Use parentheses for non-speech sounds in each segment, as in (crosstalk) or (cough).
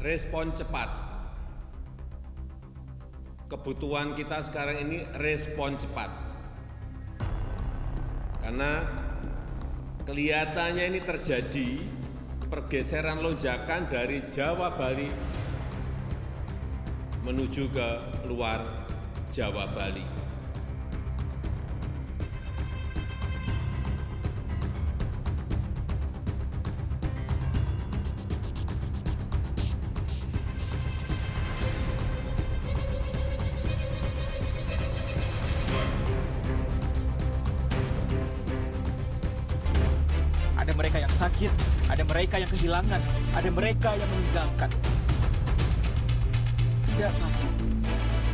respon cepat. Kebutuhan kita sekarang ini respon cepat. Karena kelihatannya ini terjadi pergeseran lonjakan dari Jawa Bali menuju ke luar Jawa Bali. sakit, ada mereka yang kehilangan, ada mereka yang meninggalkan. Tidak satu,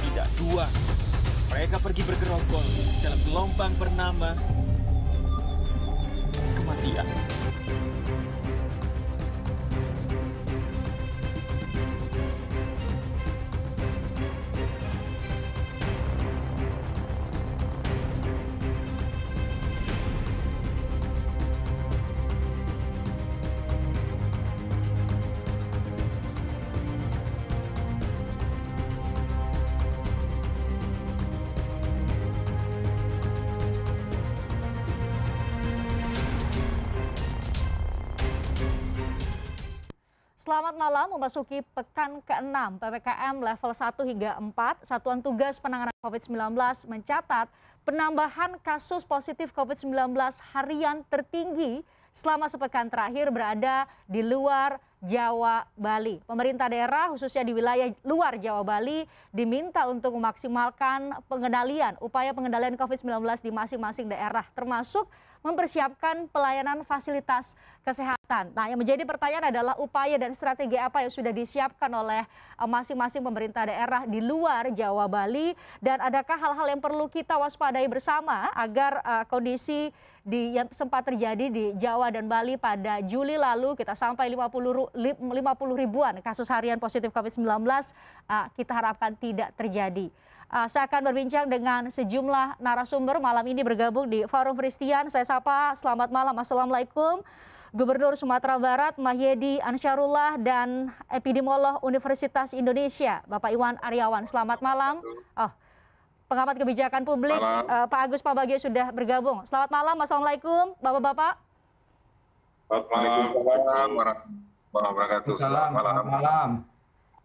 tidak dua. Mereka pergi bergerombol dalam gelombang bernama kematian. Selamat malam, memasuki pekan ke-6 PPKM level 1 hingga 4, Satuan Tugas Penanganan COVID-19 mencatat penambahan kasus positif COVID-19 harian tertinggi selama sepekan terakhir berada di luar Jawa Bali. Pemerintah daerah khususnya di wilayah luar Jawa Bali diminta untuk memaksimalkan pengendalian, upaya pengendalian COVID-19 di masing-masing daerah termasuk mempersiapkan pelayanan fasilitas kesehatan. Nah, yang menjadi pertanyaan adalah upaya dan strategi apa yang sudah disiapkan oleh eh, masing-masing pemerintah daerah di luar Jawa Bali dan adakah hal-hal yang perlu kita waspadai bersama agar uh, kondisi di yang sempat terjadi di Jawa dan Bali pada Juli lalu kita sampai 50 50 ribuan kasus harian positif COVID-19 uh, eh, kita harapkan tidak terjadi. Ah, saya akan berbincang dengan sejumlah narasumber malam ini bergabung di Forum Kristian. Saya sapa, selamat malam, Assalamualaikum. Gubernur Sumatera Barat Mahyedi Ansyarullah dan epidemiolog Universitas Indonesia Bapak Iwan Aryawan. Selamat malam. Oh, pengamat kebijakan publik uh, Pak Agus Pambagio sudah bergabung. Selamat malam, Assalamualaikum, Bapak-bapak. Selamat malam. Selamat malam. Selamat malam.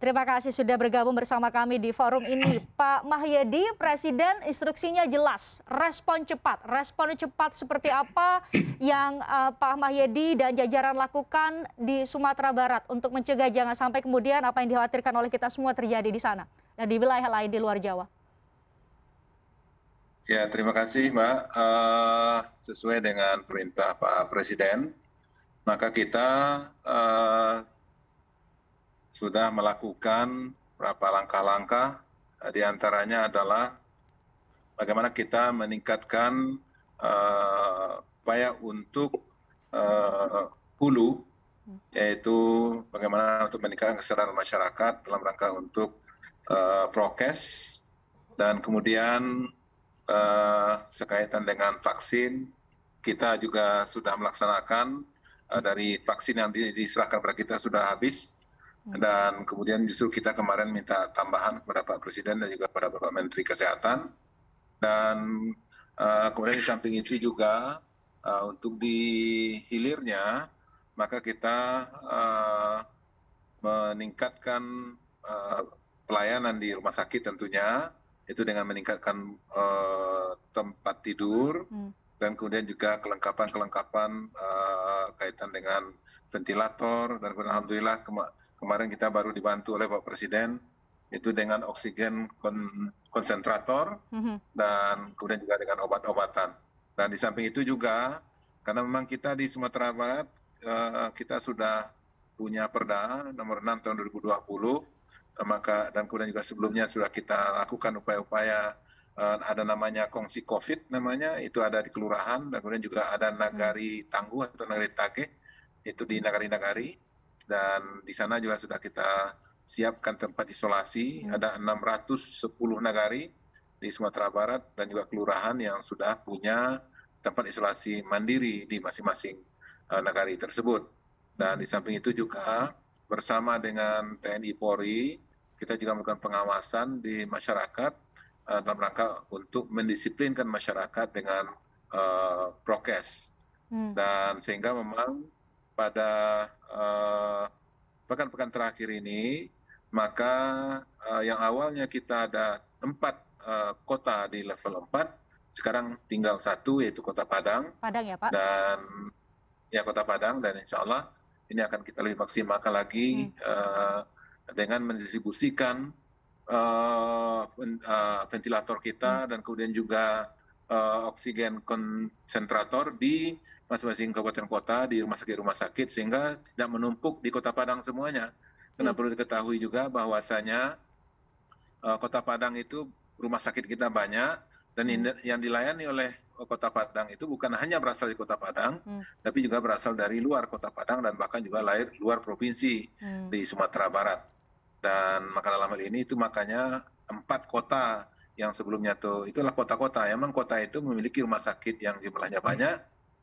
Terima kasih sudah bergabung bersama kami di forum ini. (clears throat) Pak Mahyedi, Presiden instruksinya jelas, respon cepat. Respon cepat seperti apa (clears throat) yang uh, Pak Mahyedi dan jajaran lakukan di Sumatera Barat untuk mencegah jangan sampai kemudian apa yang dikhawatirkan oleh kita semua terjadi di sana dan di wilayah lain di luar Jawa. Ya, terima kasih Mbak. Uh, sesuai dengan perintah Pak Presiden, maka kita uh, sudah melakukan beberapa langkah-langkah nah, di antaranya adalah bagaimana kita meningkatkan uh, upaya untuk uh, hulu yaitu bagaimana untuk meningkatkan kesadaran masyarakat dalam rangka untuk uh, prokes dan kemudian uh, sekaitan dengan vaksin kita juga sudah melaksanakan uh, dari vaksin yang diserahkan kepada kita sudah habis Hmm. dan kemudian justru kita kemarin minta tambahan kepada Pak Presiden dan juga kepada Bapak Menteri Kesehatan dan uh, kemudian di samping itu juga uh, untuk di hilirnya maka kita uh, meningkatkan uh, pelayanan di rumah sakit tentunya itu dengan meningkatkan uh, tempat tidur hmm dan kemudian juga kelengkapan-kelengkapan uh, kaitan dengan ventilator dan kemudian alhamdulillah kema kemarin kita baru dibantu oleh Pak Presiden itu dengan oksigen kon konsentrator mm -hmm. dan kemudian juga dengan obat-obatan. Dan di samping itu juga karena memang kita di Sumatera Barat uh, kita sudah punya Perda nomor 6 tahun 2020 uh, eh, maka dan kemudian juga sebelumnya sudah kita lakukan upaya-upaya Eh, ada namanya kongsi covid namanya itu ada di kelurahan dan kemudian juga ada hmm. nagari tangguh atau nagari take itu di nagari-nagari dan di sana juga sudah kita siapkan tempat isolasi hmm. ada 610 nagari di Sumatera Barat dan juga kelurahan yang sudah punya tempat isolasi mandiri di masing-masing uh, nagari tersebut dan di hmm. samping itu juga bersama dengan TNI Polri kita juga melakukan pengawasan di masyarakat Eh, dalam rangka untuk mendisiplinkan masyarakat dengan eh, prokes hmm. dan sehingga memang pada eh, pekan-pekan terakhir ini maka yang awalnya kita ada empat kota di level empat sekarang tinggal satu yaitu kota Padang. Padang ya Pak. Dan ya kota Padang dan insya Allah ini akan kita lebih maksimalkan lagi hmm. uh, dengan mendistribusikan uh, ventilator kita hmm. dan kemudian juga uh, oksigen konsentrator di masing-masing kabupaten kota di rumah sakit rumah sakit sehingga tidak menumpuk di Kota Padang semuanya. Karena hmm. perlu diketahui juga bahwasanya uh, Kota Padang itu rumah sakit kita banyak dan hmm. yang dilayani oleh Kota Padang itu bukan hanya berasal di Kota Padang, hmm. tapi juga berasal dari luar Kota Padang dan bahkan juga lahir luar provinsi hmm. di Sumatera Barat. Dan maka dalam hal ini itu makanya empat kota yang sebelumnya itu itulah kota-kota. Ya, memang kota itu memiliki rumah sakit yang jumlahnya hmm. banyak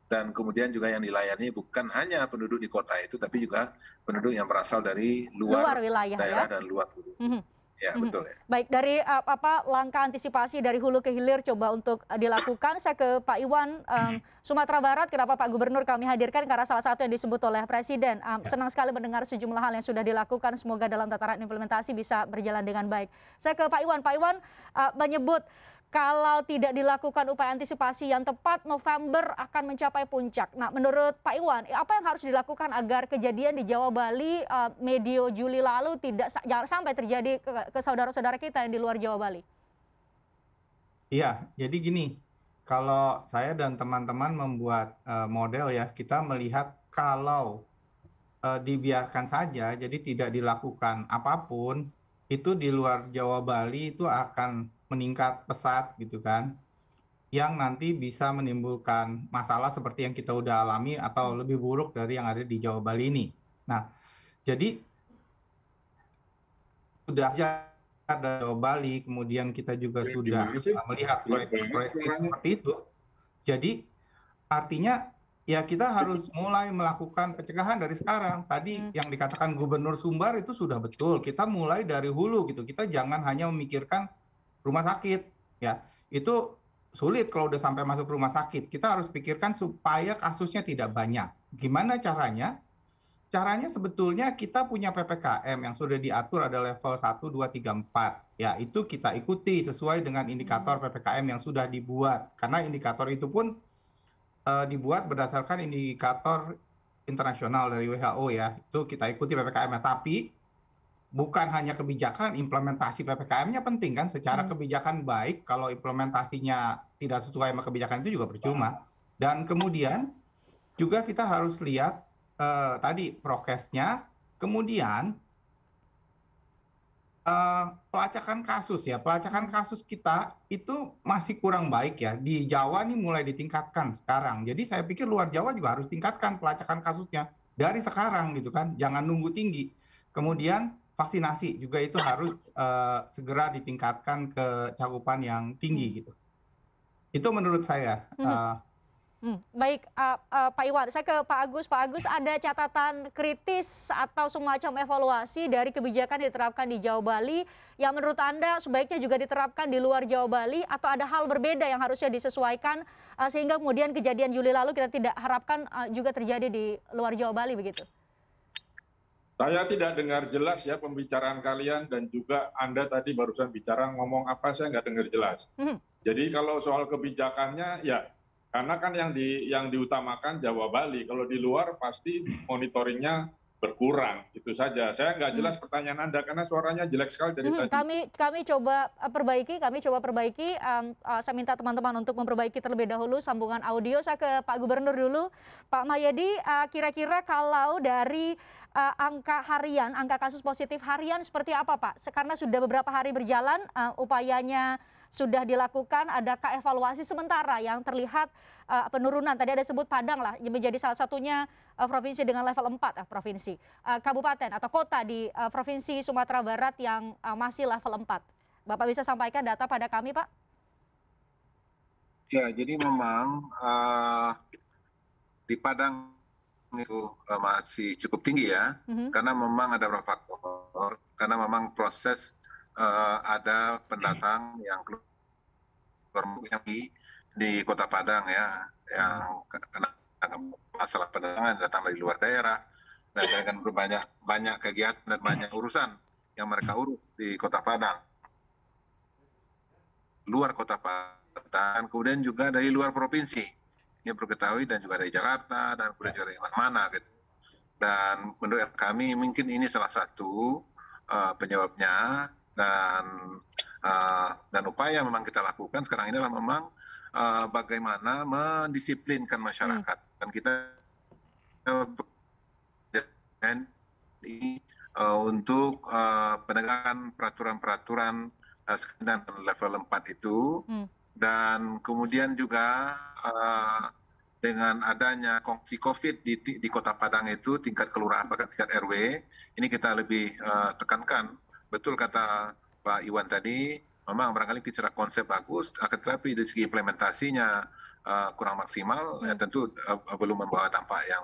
dan kemudian juga yang dilayani bukan hanya penduduk di kota itu tapi juga penduduk yang berasal dari luar, luar wilayah daerah ya? dan luar. Mm -hmm. Iya, mhm. Ya, betul Baik, dari eh, apa langkah antisipasi dari hulu ke hilir coba untuk eh, dilakukan. Saya ke Pak Iwan, mhm. Sumatera Barat, kenapa Pak Gubernur kami hadirkan karena salah satu yang disebut oleh Presiden. Ya. senang sekali mendengar sejumlah hal yang sudah dilakukan. Semoga dalam tataran implementasi bisa berjalan dengan baik. Saya ke Pak Iwan. Pak Iwan eh, menyebut kalau tidak dilakukan upaya antisipasi yang tepat, November akan mencapai puncak. Nah, menurut Pak Iwan, eh, apa yang harus dilakukan agar kejadian di Jawa Bali uh, medio Juli lalu tidak jangan sampai terjadi ke, ke saudara-saudara kita yang di luar Jawa Bali? Iya, jadi gini, kalau saya dan teman-teman membuat uh, model ya, kita melihat kalau uh, dibiarkan saja, jadi tidak dilakukan apapun, itu di luar Jawa Bali itu akan meningkat pesat gitu kan yang nanti bisa menimbulkan masalah seperti yang kita udah alami atau hmm. lebih buruk dari yang ada di Jawa Bali ini. Nah, jadi sudah ada Jawa Bali, kemudian kita juga sudah ya. melihat proyek-proyek seperti itu. Jadi artinya ya kita harus mulai melakukan pencegahan dari sekarang. Tadi hmm. yang dikatakan Gubernur Sumbar itu sudah betul. Kita mulai dari hulu gitu. Kita jangan hanya memikirkan rumah sakit ya itu sulit kalau udah sampai masuk rumah sakit kita harus pikirkan supaya kasusnya tidak banyak gimana caranya caranya sebetulnya kita punya PPKM yang sudah diatur ada level 1 2 3 4 ya itu kita ikuti sesuai dengan indikator PPKM hmm. yang sudah dibuat karena indikator itu pun uh, dibuat berdasarkan indikator internasional dari WHO ya itu kita ikuti PPKM tapi bukan hanya kebijakan, implementasi PPKM-nya penting kan. Secara hmm. kebijakan baik, kalau implementasinya tidak sesuai sama kebijakan itu juga percuma. Ya. Dan kemudian juga kita harus lihat uh, tadi prokesnya, kemudian uh, pelacakan kasus ya. Pelacakan kasus kita itu masih kurang baik ya. Di Jawa nih mulai ditingkatkan sekarang. Jadi saya pikir luar Jawa juga harus tingkatkan pelacakan kasusnya dari sekarang gitu kan. Jangan nunggu tinggi. Kemudian vaksinasi juga itu harus uh, segera ditingkatkan ke cakupan yang tinggi hmm. gitu. Itu menurut saya. Uh, hmm. Baik, uh, uh, Pak Iwan, saya ke Pak Agus. Pak Agus, ada catatan kritis atau semacam evaluasi dari kebijakan diterapkan di Jawa Bali yang menurut Anda sebaiknya juga diterapkan di luar Jawa Bali atau ada hal berbeda yang harusnya disesuaikan uh, sehingga kemudian kejadian Juli lalu kita tidak harapkan uh, juga terjadi di luar Jawa Bali begitu? saya tidak dengar jelas ya pembicaraan kalian dan juga anda tadi barusan bicara ngomong apa saya nggak dengar jelas hmm. jadi kalau soal kebijakannya ya karena kan yang di yang diutamakan jawa bali kalau di luar pasti monitoringnya berkurang itu saja saya nggak jelas hmm. pertanyaan anda karena suaranya jelek sekali dari hmm, tadi kami kami coba eh, perbaiki kami coba perbaiki um, uh, saya minta teman-teman untuk memperbaiki terlebih dahulu sambungan audio saya ke pak gubernur dulu pak Mayadi uh, kira-kira kalau dari uh, angka harian angka kasus positif harian seperti apa pak karena sudah beberapa hari berjalan uh, upayanya sudah dilakukan? Adakah evaluasi sementara yang terlihat uh, penurunan? Tadi ada sebut Padang lah menjadi salah satunya uh, provinsi dengan level 4 uh, eh, provinsi. Uh, kabupaten atau kota di uh, Provinsi Sumatera Barat yang uh, masih level 4. Bapak bisa sampaikan data pada kami, Pak? Ya, jadi memang uh, di Padang itu masih cukup tinggi ya, mm-hmm. karena memang ada beberapa faktor, karena memang proses uh, ada pendatang yang keluar di, di Kota Padang ya, yang kena masalah pendatangan datang dari luar daerah dan akan banyak banyak kegiatan dan banyak urusan yang mereka urus di Kota Padang, luar Kota Padang, kemudian juga dari luar provinsi ini perlu ketahui dan juga dari Jakarta dan kemudian juga dari mana-mana gitu. Dan menurut kami mungkin ini salah satu uh, penyebabnya dan uh, dan upaya memang kita lakukan sekarang ini adalah memang uh, bagaimana mendisiplinkan masyarakat hmm. dan kita uh, untuk uh, penegakan peraturan-peraturan uh, dan level 4 itu hmm. dan kemudian juga uh, dengan adanya kongsi COVID di, di Kota Padang itu tingkat kelurahan bahkan tingkat RW ini kita lebih uh, tekankan betul kata pak iwan tadi memang barangkali secara konsep bagus ah, tetapi dari segi implementasinya uh, kurang maksimal ya hmm. tentu uh, belum membawa dampak yang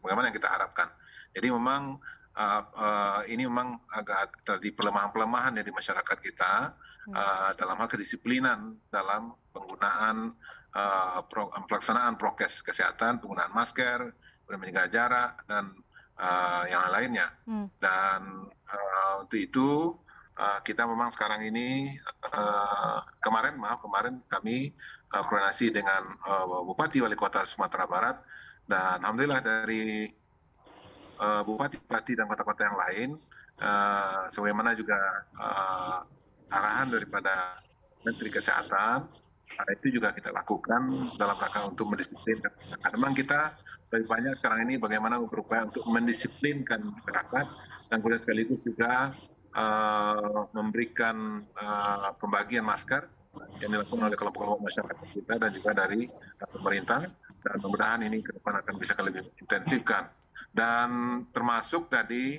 bagaimana yang kita harapkan jadi memang Uh, uh, ini memang agak terjadi pelemahan-pelemahan ya dari masyarakat kita uh, dalam hal kedisiplinan dalam penggunaan uh, pro, pelaksanaan prokes kesehatan, penggunaan masker, menjaga jarak dan uh, yang lainnya. Hmm. Dan uh, untuk itu uh, kita memang sekarang ini uh, kemarin maaf kemarin kami uh, koordinasi dengan uh, Bupati Wali Kota Sumatera Barat dan alhamdulillah dari uh, Bupati Bupati dan kota-kota yang lain uh, sebagaimana juga uh, arahan daripada Menteri Kesehatan Nah, itu juga kita lakukan dalam rangka untuk mendisiplinkan. karena memang kita lebih banyak sekarang ini bagaimana berupaya untuk mendisiplinkan masyarakat dan kemudian sekaligus juga uh, memberikan uh, pembagian masker yang dilakukan oleh kelompok-kelompok masyarakat kita dan juga dari eh, pemerintah dan mudah-mudahan ini ke depan akan bisa lebih intensifkan dan termasuk tadi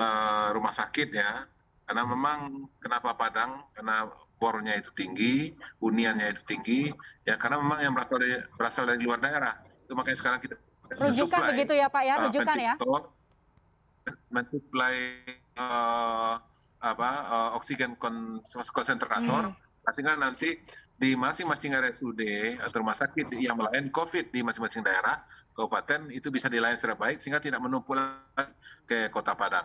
uh, rumah sakit ya karena memang kenapa Padang karena bornya itu tinggi, uniannya itu tinggi, ya karena memang yang berasal dari, berasal dari luar daerah. Itu makanya sekarang kita rujukan begitu ya Pak ya, ah, rujukan uh, ya. Mensuplai uh, eh, apa uh, oksigen konsentrator hmm. Nah, sehingga nanti di masing-masing RSUD atau rumah sakit yang melayan COVID di masing-masing daerah kabupaten itu bisa dilayan secara baik sehingga tidak menumpul ke kota Padang.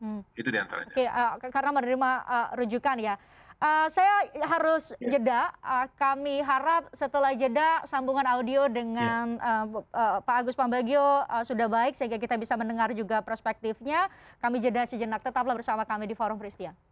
Hmm. Itu diantaranya. Oke, okay, uh, eh, karena menerima uh, rujukan ya. Uh, saya harus yeah. jeda. Uh, kami harap setelah jeda sambungan audio dengan yeah. Ya. uh, eh, uh, Pak Agus Pambagio uh, sudah baik sehingga kita bisa mendengar juga perspektifnya. Kami jeda sejenak. Tetaplah bersama kami di Forum Peristiwa.